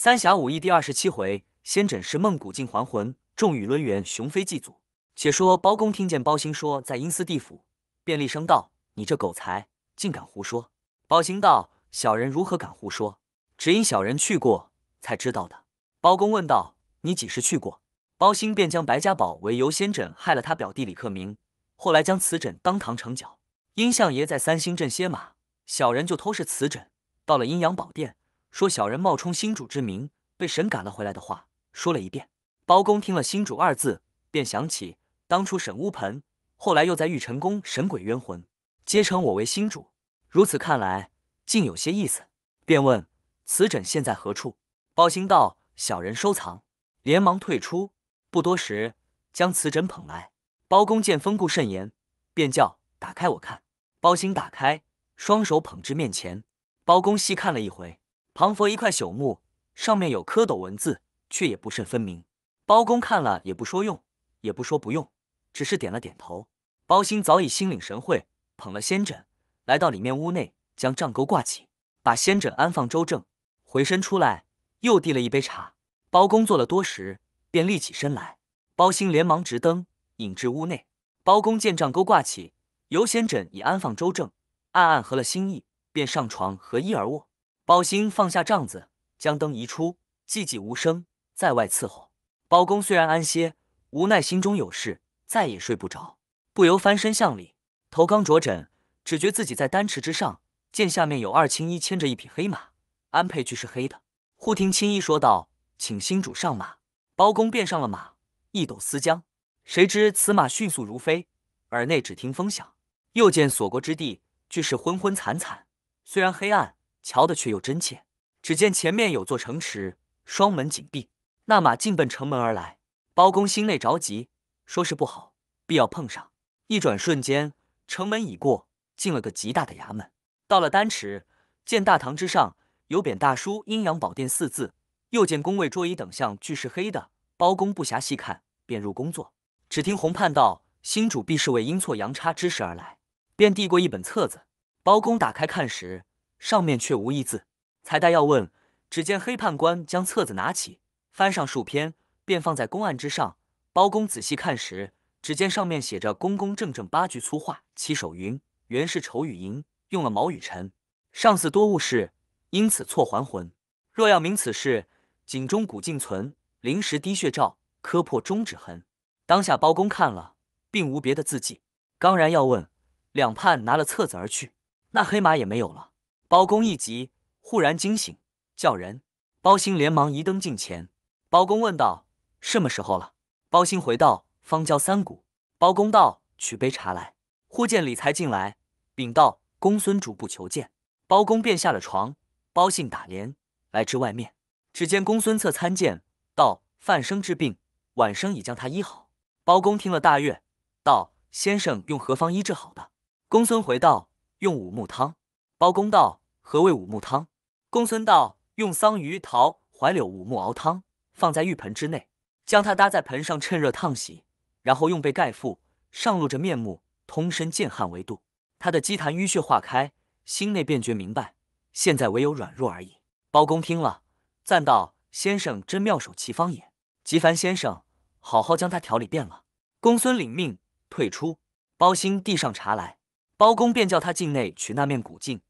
《三侠五义》第二十七回：仙枕是梦，古镜还魂。众羽抡圆，雄飞祭祖。且说包公听见包兴说在阴司地府，便厉声道：“你这狗才，竟敢胡说！”包兴道：“小人如何敢胡说？只因小人去过，才知道的。”包公问道：“你几时去过？”包兴便将白家堡为游仙枕害了他表弟李克明，后来将此枕当堂成脚。阴相爷在三星镇歇马，小人就偷试此枕，到了阴阳宝殿。说小人冒充新主之名，被神赶了回来的话说了一遍。包公听了“新主”二字，便想起当初沈乌盆，后来又在玉宸宫神鬼冤魂，皆称我为新主。如此看来，竟有些意思。便问：“此枕现在何处？”包兴道：“小人收藏。”连忙退出。不多时，将此枕捧来。包公见风固甚严，便叫打开我看。包兴打开，双手捧至面前。包公细看了一回。唐佛一块朽木，上面有蝌蚪文字，却也不甚分明。包公看了，也不说用，也不说不用，只是点了点头。包兴早已心领神会，捧了仙枕，来到里面屋内，将帐钩挂起，把仙枕安放周正，回身出来，又递了一杯茶。包公坐了多时，便立起身来。包兴连忙执灯引至屋内。包公见帐钩挂起，游仙枕已安放周正，暗暗合了心意，便上床合衣而卧。包兴放下帐子，将灯移出，寂寂无声，在外伺候。包公虽然安歇，无奈心中有事，再也睡不着，不由翻身向里。头刚着枕，只觉自己在丹池之上，见下面有二青衣牵着一匹黑马，鞍辔俱是黑的。忽听青衣说道：“请新主上马。”包公便上了马，一抖丝缰，谁知此马迅速如飞，耳内只听风响，又见所过之地俱是昏昏惨惨。虽然黑暗。瞧得却又真切，只见前面有座城池，双门紧闭。那马径奔城门而来，包公心内着急，说是不好，必要碰上。一转瞬间，城门已过，进了个极大的衙门。到了丹池，见大堂之上有“匾大书“阴阳宝殿”四字，又见宫位桌椅等项俱是黑的。包公不暇细看，便入宫坐。只听洪判道：“新主必是为阴错阳差之事而来。”便递过一本册子。包公打开看时，上面却无一字，才待要问，只见黑判官将册子拿起，翻上数篇，便放在公案之上。包公仔细看时，只见上面写着“公公正正”八句粗话，起首云：“原是丑与寅，用了毛与辰，上次多误事，因此错还魂。若要明此事，井中古镜存，临时滴血照，磕破中指痕。”当下包公看了，并无别的字迹，刚然要问，两判拿了册子而去，那黑马也没有了。包公一急，忽然惊醒，叫人。包兴连忙移灯近前。包公问道：“什么时候了？”包兴回道：“方交三鼓。”包公道：“取杯茶来。”忽见李才进来，禀道：“公孙主簿求见。”包公便下了床。包信打帘来至外面，只见公孙策参见道：“范生治病，晚生已将他医好。包公听了大悦，道：“先生用何方医治好的？”公孙回道：“用五木汤。”包公道。何谓五木汤？公孙道用桑榆、桃、槐、柳五木熬汤，放在浴盆之内，将它搭在盆上，趁热烫洗，然后用被盖覆，上露着面目，通身见汗为度。他的积痰淤血化开，心内便觉明白。现在唯有软弱而已。包公听了，赞道：“先生真妙手奇方也。”吉凡先生，好好将他调理遍了。公孙领命退出。包兴递上茶来，包公便叫他进内取那面古镜。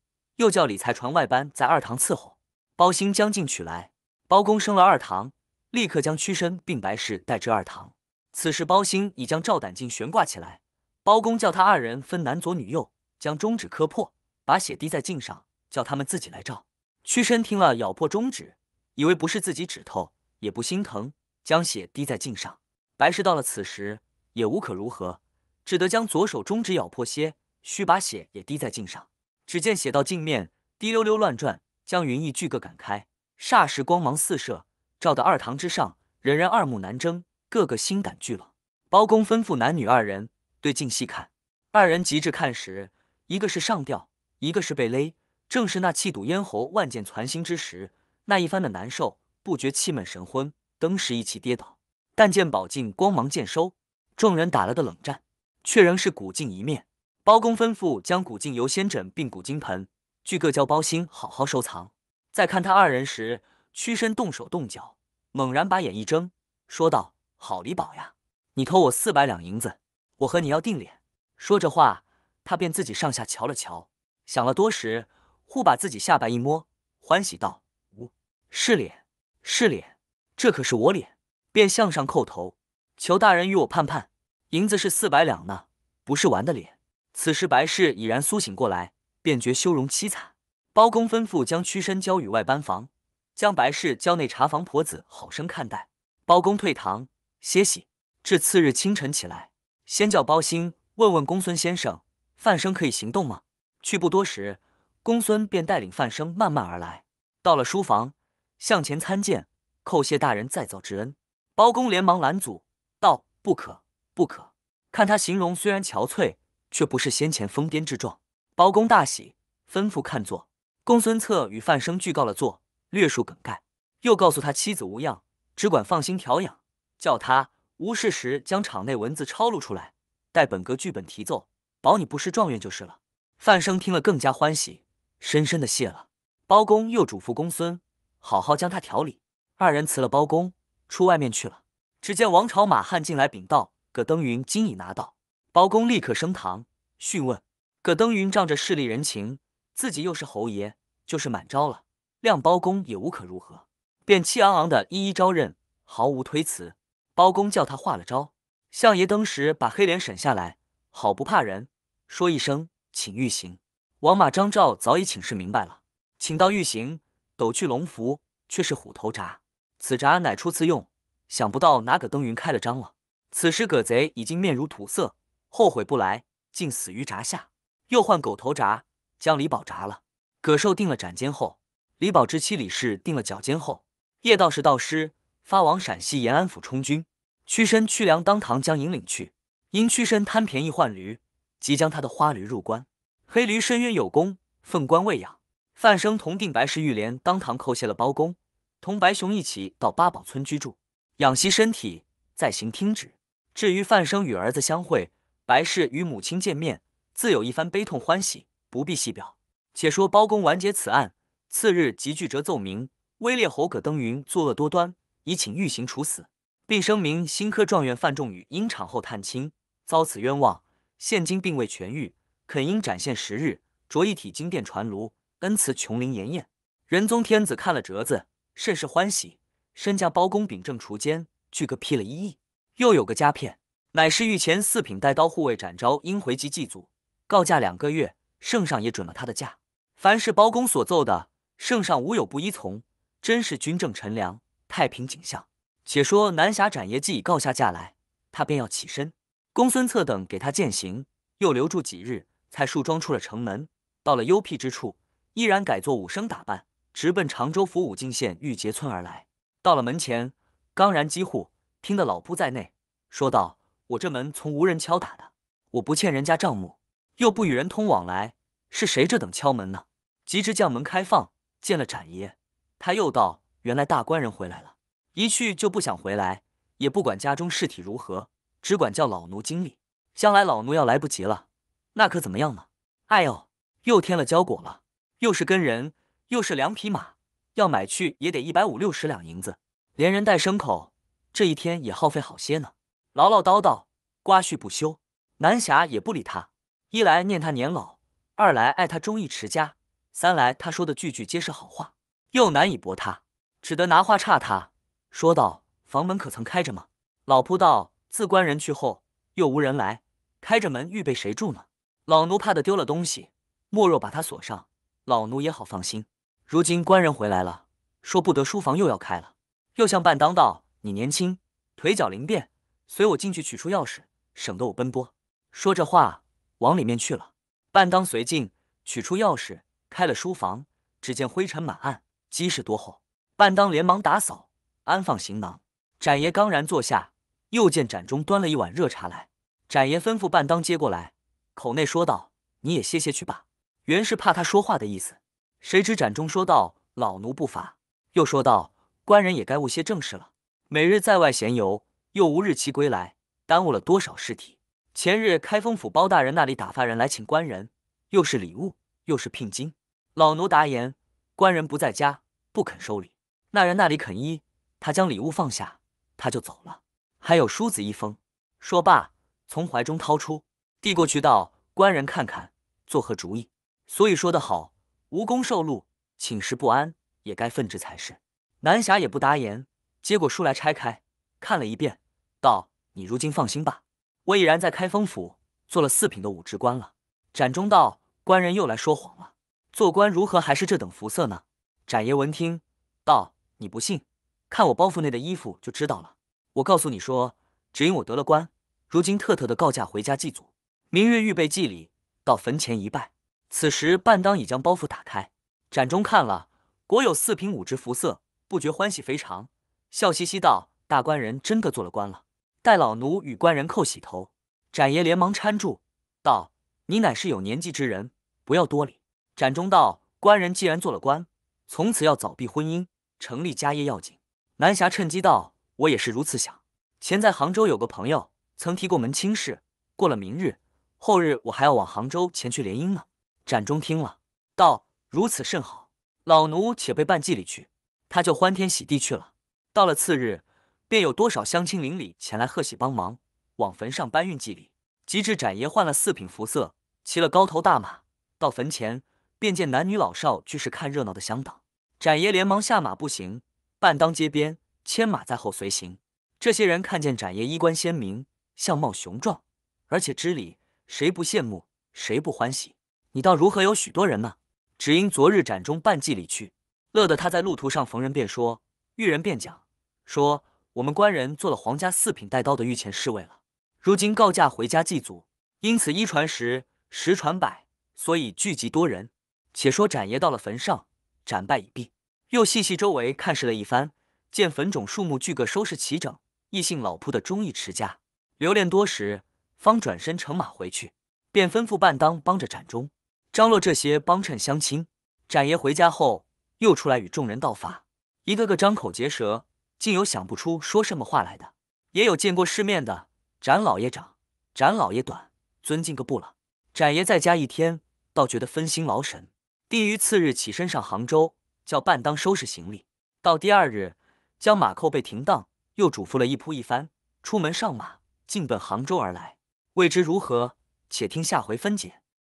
又叫李才传外班在二堂伺候。包兴将镜取来，包公升了二堂，立刻将屈身并白氏带至二堂。此时包兴已将照胆镜悬挂起来。包公叫他二人分男左女右，将中指磕破，把血滴在镜上，叫他们自己来照。屈身听了，咬破中指，以为不是自己指头，也不心疼，将血滴在镜上。白氏到了此时也无可如何，只得将左手中指咬破些，须把血也滴在镜上。只见写到镜面滴溜溜乱转，将云翳聚各赶开，霎时光芒四射，照得二堂之上人人二目难睁，个个心胆俱冷。包公吩咐男女二人对镜细看，二人极至看时，一个是上吊，一个是被勒，正是那气堵咽喉、万箭攒心之时，那一番的难受，不觉气闷神昏，登时一气跌倒。但见宝镜光芒渐收，众人打了个冷战，却仍是古镜一面。包公吩咐将古镜、游仙枕并古金盆，俱各交包心好好收藏。再看他二人时，屈身动手动脚，猛然把眼一睁，说道：“好李宝呀，你偷我四百两银子，我和你要定脸。”说着话，他便自己上下瞧了瞧，想了多时，忽把自己下巴一摸，欢喜道：“哦，是脸，是脸，这可是我脸。”便向上叩头，求大人与我判判。银子是四百两呢，不是玩的脸。此时白氏已然苏醒过来，便觉羞容凄惨。包公吩咐将屈身交与外班房，将白氏交内茶房婆子好生看待。包公退堂歇息。至次日清晨起来，先叫包兴问问公孙先生，范生可以行动吗？去不多时，公孙便带领范生慢慢而来，到了书房，向前参见，叩谢大人再造之恩。包公连忙拦阻道：“不可，不可！看他形容虽然憔悴。”却不是先前疯癫之状。包公大喜，吩咐看座。公孙策与范生俱告了座，略述梗概，又告诉他妻子无恙，只管放心调养。叫他无事时将场内文字抄录出来，待本阁剧本提奏，保你不失状元就是了。范生听了更加欢喜，深深的谢了。包公又嘱咐公孙好好将他调理。二人辞了包公，出外面去了。只见王朝马汉进来禀道：“葛登云今已拿到。”包公立刻升堂讯问葛登云，仗着势利人情，自己又是侯爷，就是满招了。谅包公也无可如何，便气昂昂的一一招认，毫无推辞。包公叫他画了招，相爷登时把黑脸审下来，好不怕人，说一声请御行。王马张赵早已请示明白了，请到御行，抖去龙符，却是虎头铡。此铡乃初次用，想不到拿葛登云开了张了。此时葛贼已经面如土色。后悔不来，竟死于铡下。又换狗头铡，将李宝铡了。葛寿定了斩监后，李宝之妻李氏定了绞监后。叶道士道师发往陕西延安府充军。屈身屈良当堂将银领去，因屈身贪便宜换驴，即将他的花驴入关。黑驴深渊有功，奉官喂养。范生同定白石玉莲当堂扣谢了包公，同白熊一起到八宝村居住，养息身体，再行听旨。至于范生与儿子相会。白氏与母亲见面，自有一番悲痛欢喜，不必细表。且说包公完结此案，次日即具折奏明，威烈侯葛登云作恶多端，已请狱刑处死，并声明新科状元范仲宇因产后探亲遭此冤枉，现今并未痊愈，恳因展现时日，着一体金殿传炉，恩赐琼林筵宴。仁宗天子看了折子，甚是欢喜，身家包公秉正除奸，俱各批了一役。又有个加片。乃是御前四品带刀护卫展昭，因回籍祭祖，告假两个月，圣上也准了他的假。凡是包公所奏的，圣上无有不依从，真是军政臣良，太平景象。且说南侠展爷既已告下假来，他便要起身，公孙策等给他饯行，又留住几日，才梳妆出了城门，到了幽僻之处，依然改做武生打扮，直奔常州府武进县玉结村而来。到了门前，刚然击户，听得老仆在内说道。我这门从无人敲打的，我不欠人家账目，又不与人通往来，是谁这等敲门呢？及至将门开放，见了展爷，他又道：“原来大官人回来了，一去就不想回来，也不管家中事体如何，只管叫老奴经理。将来老奴要来不及了，那可怎么样呢？”哎呦，又添了焦果了，又是跟人，又是两匹马，要买去也得一百五六十两银子，连人带牲口，这一天也耗费好些呢。唠唠叨叨，瓜絮不休。南侠也不理他，一来念他年老，二来爱他忠义持家，三来他说的句句皆是好话，又难以驳他，只得拿话岔他，说道：“房门可曾开着吗？”老仆道：“自官人去后，又无人来，开着门预备谁住呢？”老奴怕的丢了东西，莫若把他锁上，老奴也好放心。如今官人回来了，说不得书房又要开了。又向半当道：“你年轻，腿脚灵便。”随我进去，取出钥匙，省得我奔波。说着话，往里面去了。半当随进，取出钥匙，开了书房，只见灰尘满案，积事多厚。半当连忙打扫，安放行囊。展爷刚然坐下，又见展中端了一碗热茶来，展爷吩咐半当接过来，口内说道：“你也歇歇去吧。”原是怕他说话的意思。谁知展中说道：“老奴不伐。”又说道：“官人也该务些正事了，每日在外闲游。”又无日期归来，耽误了多少尸体？前日开封府包大人那里打发人来请官人，又是礼物，又是聘金。老奴答言，官人不在家，不肯收礼。那人那里肯依，他将礼物放下，他就走了。还有书子一封。说罢，从怀中掏出，递过去道：“官人看看，作何主意？”所以说得好，无功受禄，寝食不安，也该奋之才是。南侠也不答言，接过书来拆开。看了一遍，道：“你如今放心吧，我已然在开封府做了四品的武职官了。”展中道：“官人又来说谎了，做官如何还是这等服色呢？”展爷闻听，道：“你不信，看我包袱内的衣服就知道了。我告诉你说，只因我得了官，如今特特的告假回家祭祖，明日预备祭礼，到坟前一拜。”此时半当已将包袱打开，展中看了，果有四品武职服色，不觉欢喜非常，笑嘻嘻道。大官人真的做了官了，待老奴与官人叩洗头。展爷连忙搀住，道：“你乃是有年纪之人，不要多礼。”展中道：“官人既然做了官，从此要早避婚姻，成立家业要紧。”南侠趁机道：“我也是如此想。前在杭州有个朋友曾提过门亲事，过了明日、后日，我还要往杭州前去联姻呢。”展中听了，道：“如此甚好，老奴且备办祭礼去。”他就欢天喜地去了。到了次日。便有多少乡亲邻里前来贺喜帮忙，往坟上搬运祭礼。及至展爷换了四品服色，骑了高头大马，到坟前，便见男女老少俱是看热闹的乡党。展爷连忙下马步行，半当街边，牵马在后随行。这些人看见展爷衣冠鲜明，相貌雄壮，而且知礼，谁不羡慕，谁不欢喜？你倒如何有许多人呢？只因昨日展中半祭礼去，乐得他在路途上逢人便说，遇人便讲，说。我们官人做了皇家四品带刀的御前侍卫了，如今告假回家祭祖，因此一传十，十传百，所以聚集多人。且说展爷到了坟上，展拜已毕，又细细周围看视了一番，见坟冢树木俱各收拾齐整，异姓老仆的忠义持家，留恋多时，方转身乘马回去，便吩咐半当帮着展中，张罗这些帮衬乡亲。展爷回家后又出来与众人道法，一个个张口结舌。竟有想不出说什么话来的，也有见过世面的，展老爷长，展老爷短，尊敬个不了。展爷在家一天，倒觉得分心劳神。定于次日起身上杭州，叫伴当收拾行李。到第二日，将马扣被停当，又嘱咐了一铺一番，出门上马，径奔杭州而来。未知如何，且听下回分解。